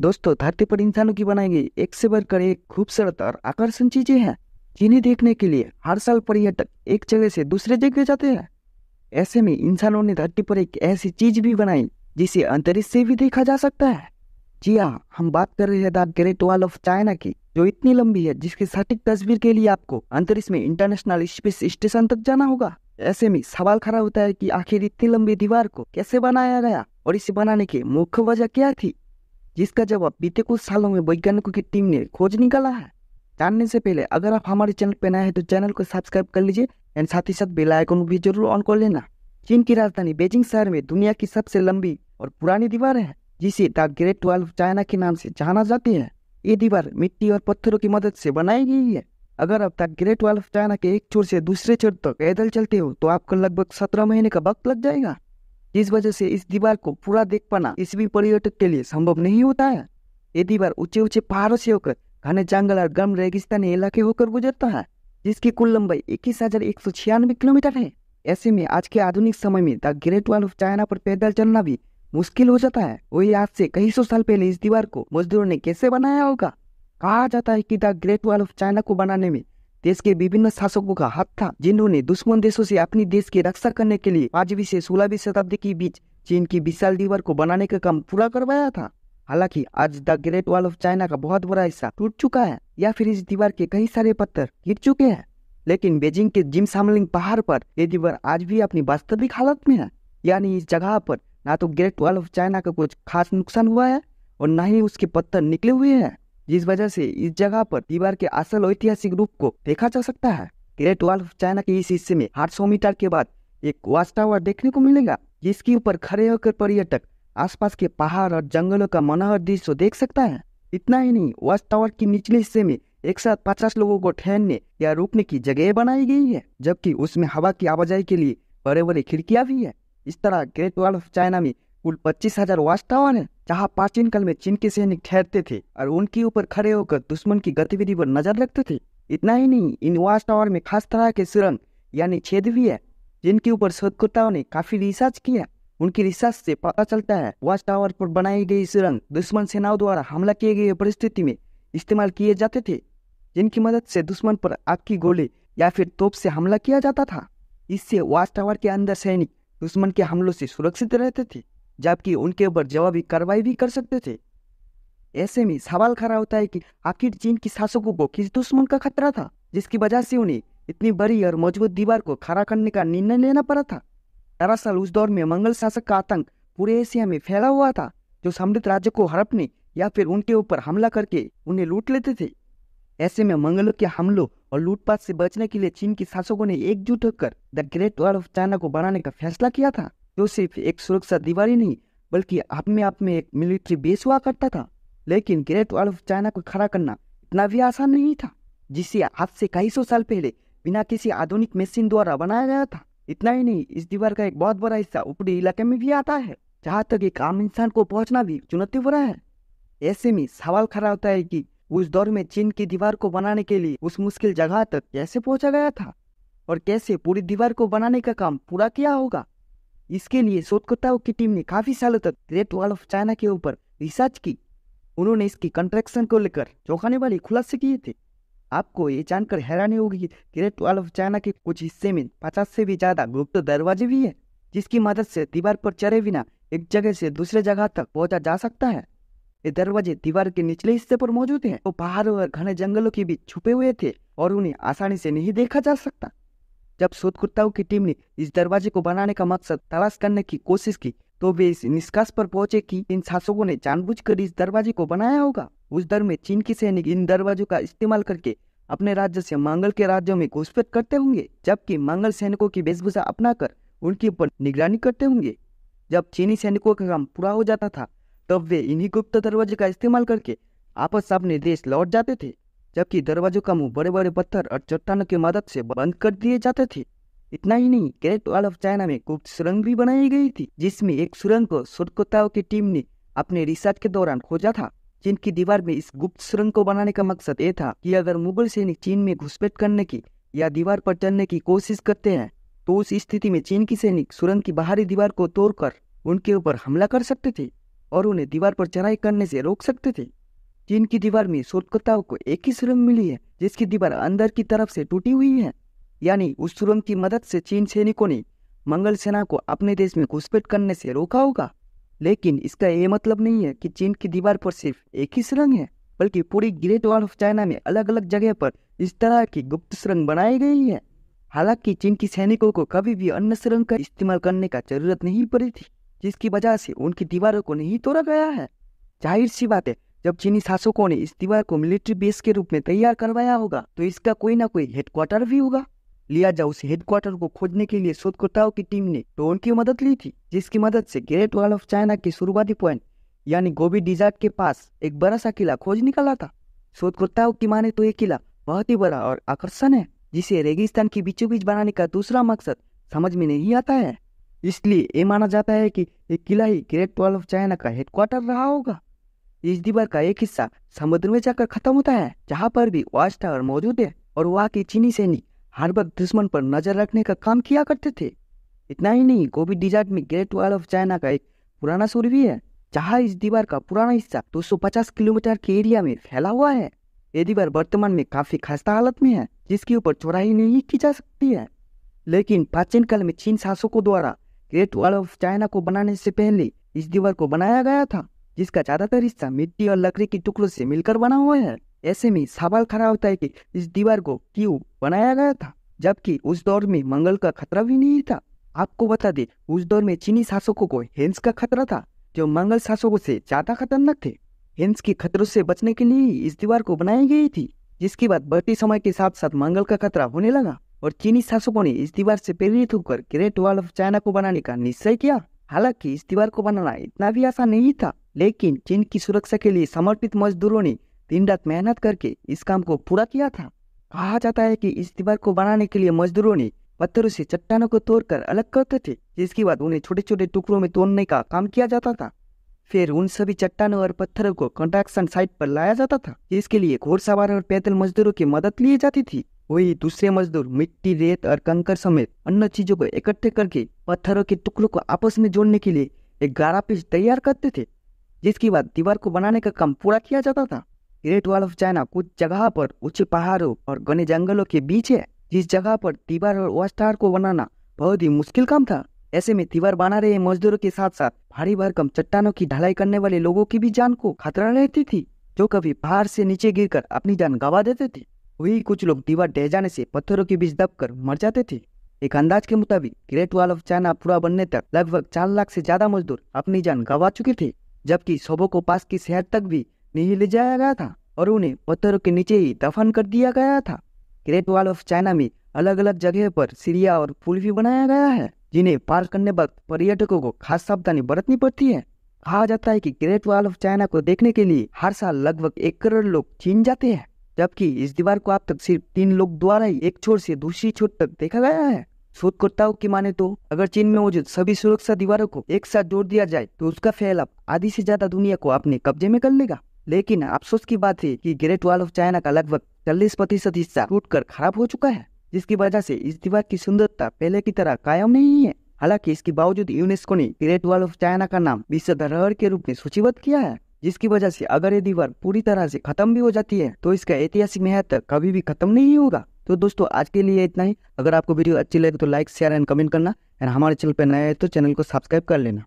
दोस्तों धरती पर इंसानों की बनाई गई एक से बढ़कर एक खूबसूरत और आकर्षण चीजें हैं जिन्हें देखने के लिए हर साल पर्यटक एक जगह से दूसरे जगह जाते हैं ऐसे में इंसानों ने धरती पर एक ऐसी चीज भी बनाई जिसे अंतरिक्ष से भी देखा जा सकता है जी हाँ हम बात कर रहे हैं the great wall of China की जो इतनी लंबी है जिसकी सटीक तस्वीर के लिए आपको अंतरिक्ष में इंटरनेशनल स्पेस स्टेशन तक जाना होगा ऐसे में सवाल खड़ा होता है कि आखिर इतनी लंबी दीवार को कैसे बनाया गया और इसे बनाने की मुख्य वजह क्या थी जिसका जवाब बीते कुछ सालों में वैज्ञानिकों की टीम ने खोज निकाला है जानने से पहले अगर आप हमारे चैनल पर नए हैं तो चैनल को सब्सक्राइब कर लीजिए एंड साथ ही साथ बेल आइकन भी जरूर ऑन कर लेना चीन की राजधानी बेजिंग शहर में दुनिया की सबसे लंबी और पुरानी दीवार है जिसे the great wall of China के नाम से जाना जाती है ये दीवार मिट्टी और पत्थरों की मदद से बनाई गई है अगर आप the great wall of China के एक छोर से दूसरे छोर तक पैदल चलते हो तो आपको लगभग सत्रह महीने का वक्त लग जाएगा जिस वजह से इस दीवार को पूरा देख पाना किसी भी पर्यटक के लिए संभव नहीं होता है ये दीवार ऊंचे ऊंचे पहाड़ों से होकर घने जंगल और गर्म रेगिस्तानी इलाके होकर गुजरता है जिसकी कुल लंबाई इक्कीस हजार एक सौ छियानवे किलोमीटर है ऐसे में आज के आधुनिक समय में the great wall of China पर पैदल चलना भी मुश्किल हो जाता है वही आज से कई सौ साल पहले इस दीवार को मजदूरों ने कैसे बनाया होगा कहा जाता है कि the great wall of China को बनाने में देश के विभिन्न शासकों का हाथ था जिन्होंने दुश्मन देशों से अपनी देश की रक्षा करने के लिए पांचवी से सोलहवीं शताब्दी के बीच चीन की विशाल दीवार को बनाने का काम पूरा करवाया था हालांकि आज the great wall of China का बहुत बड़ा हिस्सा टूट चुका है या फिर इस दीवार के कई सारे पत्थर गिर चुके हैं लेकिन बेजिंग के जिम सामलिंग पहाड़ पर ये दीवार आज भी अपनी वास्तविक हालत में है यानी इस जगह पर ना तो ग्रेट वॉल ऑफ चाइना का कुछ खास नुकसान हुआ है और ना ही उसके पत्थर निकले हुए हैं जिस वजह से इस जगह पर दीवार के असल ऐतिहासिक रूप को देखा जा सकता है ग्रेट वॉल ऑफ चाइना के इस हिस्से में आठ सौ मीटर के बाद एक वॉच टावर देखने को मिलेगा जिसके ऊपर खड़े होकर पर्यटक आसपास के पहाड़ और जंगलों का मनोहर दृश्य देख सकता है इतना ही नहीं वॉच टावर के निचले हिस्से में एक साथ पचास लोगों को ठहरने या रुकने की जगह बनाई गई है जबकि उसमें हवा की आवाजाही के लिए बड़े बड़े खिड़कियां भी है इस तरह ग्रेट वॉल ऑफ चाइना में कुल पच्चीस हजार वॉच टावर है जहाँ प्राचीन काल में चीन के सैनिक ठहरते थे और उनके ऊपर खड़े होकर दुश्मन की गतिविधि पर नजर रखते थे इतना ही नहीं इन वॉच टावर में खास तरह के सुरंग यानी छेद भी है जिनके ऊपर शोधकर्ताओं ने काफी रिसर्च किया उनकी रिसर्च से पता चलता है वॉच टावर पर बनाई गई सुरंग दुश्मन सेनाओं द्वारा हमला किए गए परिस्थिति में इस्तेमाल किए जाते थे जिनकी मदद से दुश्मन पर आग की गोली या फिर तोप से हमला किया जाता था इससे वॉच टावर के अंदर सैनिक दुश्मन के हमलों से सुरक्षित रहते थे जबकि उनके ऊपर जवाबी कार्रवाई भी कर सकते थे ऐसे में सवाल खड़ा होता है कि आखिर चीन के शासकों को किस दुश्मन का खतरा था जिसकी वजह से उन्हें इतनी बड़ी और मजबूत दीवार को खड़ा करने का निर्णय लेना पड़ा था दरअसल उस दौर में मंगल शासक का आतंक पूरे एशिया में फैला हुआ था जो समृद्ध राज्य को हड़पने या फिर उनके ऊपर हमला करके उन्हें लूट लेते थे ऐसे में मंगलों के हमलों और लूटपाट से बचने के लिए चीन के शासकों ने एकजुट होकर the great wall of China को बनाने का फैसला किया था जो सिर्फ एक सुरक्षा दीवार ही नहीं बल्कि आप में आप में एक मिलिट्री बेस हुआ करता था लेकिन ग्रेट वॉल ऑफ चाइना को खड़ा करना इतना भी आसान नहीं था जिसे आज से कई सौ साल पहले बिना किसी आधुनिक मशीन द्वारा बनाया गया था इतना ही नहीं इस दीवार का एक बहुत बड़ा हिस्सा ऊपरी इलाके में भी आता है जहाँ तक एक आम इंसान को पहुँचना भी चुनौती भरा है ऐसे में सवाल खड़ा होता है कि उस दौर में चीन की दीवार को बनाने के लिए उस मुश्किल जगह तक कैसे पहुँचा गया था और कैसे पूरी दीवार को बनाने का काम पूरा किया होगा इसके लिए शोधकर्ताओं की टीम ने काफी सालों तक ग्रेट वॉल ऑफ चाइना के ऊपर रिसर्च की उन्होंने इसकी कंट्रेक्शन को लेकर चौंकाने वाले खुलासे किए थे आपको ये जानकर हैरानी होगी कि ग्रेट वॉल ऑफ चाइना के कुछ हिस्से में पचास से भी ज्यादा गुप्त दरवाजे भी है जिसकी मदद से दीवार पर चरे बिना एक जगह से दूसरे जगह तक पहुंचा जा सकता है ये दरवाजे दीवार के निचले हिस्से पर मौजूद हैं, वो तो पहाड़ों और घने जंगलों के बीच छुपे हुए थे और उन्हें आसानी से नहीं देखा जा सकता जब शोधकर्ताओं की टीम ने इस दरवाजे को बनाने का मकसद तलाश करने की कोशिश की तो वे इस निष्कर्ष पर पहुंचे कि इन शासकों ने जानबूझकर इस दरवाजे को बनाया होगा उस दर में चीन के सैनिक इन दरवाजों का इस्तेमाल करके अपने राज्य से मंगल के राज्यों में घुसपैठ करते होंगे जबकि मंगल सैनिकों की वेशभूषा अपनाकर उनके ऊपर निगरानी करते होंगे जब चीनी सैनिकों का काम पूरा हो जाता था तब वे इन्हीं गुप्त दरवाजे का इस्तेमाल करके आपस अपने देश लौट जाते थे जबकि दरवाजों का मुंह बड़े बड़े पत्थर और चट्टानों की मदद से बंद कर दिए जाते थे इतना ही नहीं ग्रेट वॉल ऑफ चाइना में गुप्त सुरंग भी बनाई गई थी जिसमें एक सुरंग को शोधकर्ताओं की टीम ने अपने रिसर्च के दौरान खोजा था जिनकी दीवार में इस गुप्त सुरंग को बनाने का मकसद ये था कि अगर मुगल सैनिक चीन में घुसपैठ करने की या दीवार पर चढ़ने की कोशिश करते हैं तो उस स्थिति में चीन की सैनिक सुरंग की बाहरी दीवार को तोड़कर उनके ऊपर हमला कर सकते थे और उन्हें दीवार पर चढ़ाई करने से रोक सकते थे चीन की दीवार में शोधकर्ताओं को एक ही सुरंग मिली है जिसकी दीवार अंदर की तरफ से टूटी हुई है यानी उस सुरंग की मदद से चीन सैनिकों ने मंगल सेना को अपने देश में घुसपैठ करने से रोका होगा लेकिन इसका यह मतलब नहीं है कि चीन की दीवार पर सिर्फ एक ही सुरंग है बल्कि पूरी ग्रेट वॉल ऑफ चाइना में अलग अलग जगह पर इस तरह की गुप्त सुरंग बनाई गई है हालांकि चीन की सैनिकों को कभी भी अन्य सुरंग का इस्तेमाल करने का जरूरत नहीं पड़ी थी जिसकी वजह से उनकी दीवारों को नहीं तोड़ा गया है जाहिर सी बात है जब चीनी शासकों ने इस दीवार को मिलिट्री बेस के रूप में तैयार करवाया होगा तो इसका कोई ना कोई हेडक्वार्टर भी होगा लियाजा उस हेडक्वार्टर को खोजने के लिए शोधकर्ताओं की टीम ने ड्रोन की मदद ली थी जिसकी मदद से ग्रेट वॉल ऑफ चाइना के शुरुआती पॉइंट यानी गोबी डिजार्ट के पास एक बड़ा सा किला खोज निकला था शोधकर्ताओं की माने तो ये किला बहुत ही बड़ा और आकर्षण है जिसे रेगिस्तान के बीचों बीच बनाने का दूसरा मकसद समझ में नहीं आता है इसलिए ये माना जाता है कि ये किला ही ग्रेट वॉल ऑफ चाइना का हेडक्वार्टर रहा होगा इस दीवार का एक हिस्सा समुद्र में जाकर खत्म होता है जहाँ पर भी वॉच टावर मौजूद है और वहाँ की चीनी सैनिक हर वक्त दुश्मन पर नजर रखने का काम किया करते थे इतना ही नहीं गोभी डिजार्ट में ग्रेट वॉल ऑफ चाइना का एक पुराना सूर्य भी है जहाँ इस दीवार का पुराना हिस्सा 250 किलोमीटर के एरिया में फैला हुआ है ये दीवार वर्तमान में काफी खस्ता हालत में है जिसके ऊपर चौराही नहीं की जा सकती है लेकिन प्राचीन काल में चीन शासकों द्वारा ग्रेट वॉल ऑफ चाइना को बनाने से पहले इस दीवार को बनाया गया था जिसका ज्यादातर हिस्सा मिट्टी और लकड़ी के टुकड़ों से मिलकर बना हुआ है ऐसे में सवाल खड़ा होता है कि इस दीवार को क्यों बनाया गया था जबकि उस दौर में मंगल का खतरा भी नहीं था आपको बता दें उस दौर में चीनी शासकों को हेंस का खतरा था जो मंगल शासकों से ज्यादा खतरनाक थे हेंस के खतरों से बचने के लिए इस दीवार को बनाई गई थी जिसके बाद बढ़ते समय के साथ साथ मंगल का खतरा होने लगा और चीनी शासकों ने इस दीवार से प्रेरित होकर ग्रेट वॉल ऑफ चाइना को बनाने का निश्चय किया हालांकि इस दीवार को बनाना इतना भी आसान नहीं था लेकिन चीन की सुरक्षा के लिए समर्पित मजदूरों ने दिन रात मेहनत करके इस काम को पूरा किया था कहा जाता है कि इस दीवार को बनाने के लिए मजदूरों ने पत्थरों से चट्टानों को तोड़कर अलग करते थे जिसके बाद उन्हें छोटे छोटे टुकड़ों में तोड़ने का काम किया जाता था फिर उन सभी चट्टानों और पत्थरों को कंट्रक्शन साइट पर लाया जाता था जिसके लिए घोड़सवार और पैदल मजदूरों की मदद ली जाती थी वही दूसरे मजदूर मिट्टी रेत और कंकर समेत अन्य चीजों को इकट्ठे करके पत्थरों के टुकड़ों को आपस में जोड़ने के लिए एक गारा पीस तैयार करते थे जिसके बाद दीवार को बनाने का काम पूरा किया जाता था ग्रेट वॉल ऑफ चाइना कुछ जगह पर ऊंचे पहाड़ों और घने जंगलों के बीच है जिस जगह पर दीवार और वॉच टावर को बनाना बहुत ही मुश्किल काम था ऐसे में दीवार बना रहे मजदूरों के साथ साथ भारी भरकम चट्टानों की ढलाई करने वाले लोगों की भी जान को खतरा रहती थी जो कभी पहाड़ से नीचे गिरकर अपनी जान गवा देते थे वही कुछ लोग दीवार ढह जाने से पत्थरों के बीच दबकर मर जाते थे एक अंदाज के मुताबिक ग्रेट वाल ऑफ चाइना पूरा बनने तक लगभग चार लाख से ज्यादा मजदूर अपनी जान गंवा चुके थे जबकि शवों को पास की शहर तक भी नहीं ले जाया गया था और उन्हें पत्थरों के नीचे ही दफन कर दिया गया था ग्रेट वॉल ऑफ चाइना में अलग अलग जगह पर सीरिया और पुल भी बनाया गया है जिन्हें पार करने वक्त पर्यटकों को खास सावधानी बरतनी पड़ती है कहा जाता है कि ग्रेट वॉल ऑफ चाइना को देखने के लिए हर साल लगभग एक करोड़ लोग चीन जाते हैं जबकि इस दीवार को अब तक सिर्फ तीन लोग द्वारा ही एक छोर से दूसरी छोर तक देखा गया है शोधकर्ताओं की माने तो अगर चीन में मौजूद सभी सुरक्षा दीवारों को एक साथ जोड़ दिया जाए तो उसका फैलाव आधी से ज्यादा दुनिया को अपने कब्जे में कर लेगा लेकिन अफसोस की बात है कि ग्रेट वॉल ऑफ चाइना का लगभग चालीस प्रतिशत हिस्सा टूट खराब हो चुका है जिसकी वजह से इस दीवार की सुंदरता पहले की तरह कायम नहीं है हालांकि इसके बावजूद यूनेस्को ने ग्रेट वॉल ऑफ चाइना का नाम विश्व धरोहर के रूप में सूचीबद्ध किया है जिसकी वजह से अगर ये दीवार पूरी तरह से खत्म भी हो जाती है तो इसका ऐतिहासिक महत्व कभी भी खत्म नहीं होगा तो दोस्तों आज के लिए इतना ही अगर आपको वीडियो अच्छी लगे तो लाइक शेयर एंड कमेंट करना एंड हमारे चैनल पर नए हैं तो चैनल को सब्सक्राइब कर लेना